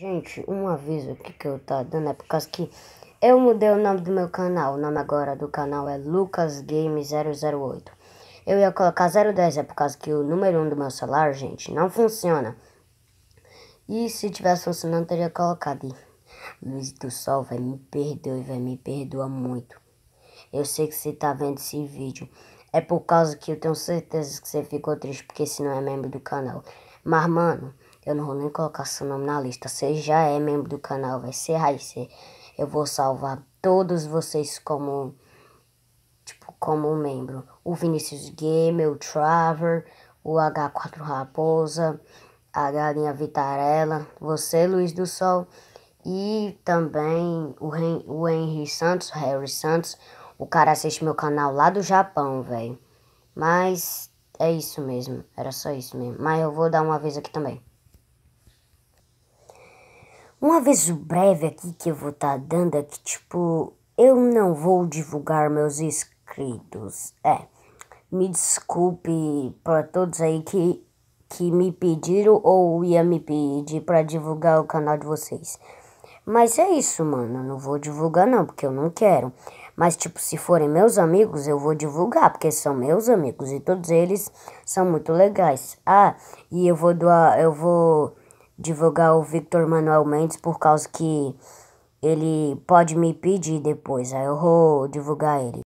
Gente, um aviso aqui que eu tá dando é por causa que eu mudei o nome do meu canal. O nome agora do canal é Lucas 008. Eu ia colocar 010 é por causa que o número 1 um do meu celular, gente, não funciona. E se tivesse funcionando, teria colocado. Luiz do Sol vai me perdoe, vai me perdoar muito. Eu sei que você tá vendo esse vídeo. É por causa que eu tenho certeza que você ficou triste porque se não é membro do canal. Mas, mano, eu não vou nem colocar seu nome na lista. Você já é membro do canal, vai ser raiz. Eu vou salvar todos vocês como tipo como membro. O Vinícius Gamer, o Trevor, o H4 Raposa, a Galinha Vitarella, você Luiz do Sol e também o, Hen o Henry Santos, Harry Santos. O cara assiste meu canal lá do Japão, velho. Mas é isso mesmo, era só isso mesmo. Mas eu vou dar uma vez aqui também. Um aviso breve aqui que eu vou estar tá dando é que, tipo, eu não vou divulgar meus inscritos. É, me desculpe para todos aí que, que me pediram ou ia me pedir para divulgar o canal de vocês. Mas é isso, mano, eu não vou divulgar não, porque eu não quero. Mas, tipo, se forem meus amigos, eu vou divulgar, porque são meus amigos e todos eles são muito legais. Ah, e eu vou doar, eu vou divulgar o Victor Manuel Mendes por causa que ele pode me pedir depois, aí eu vou divulgar ele.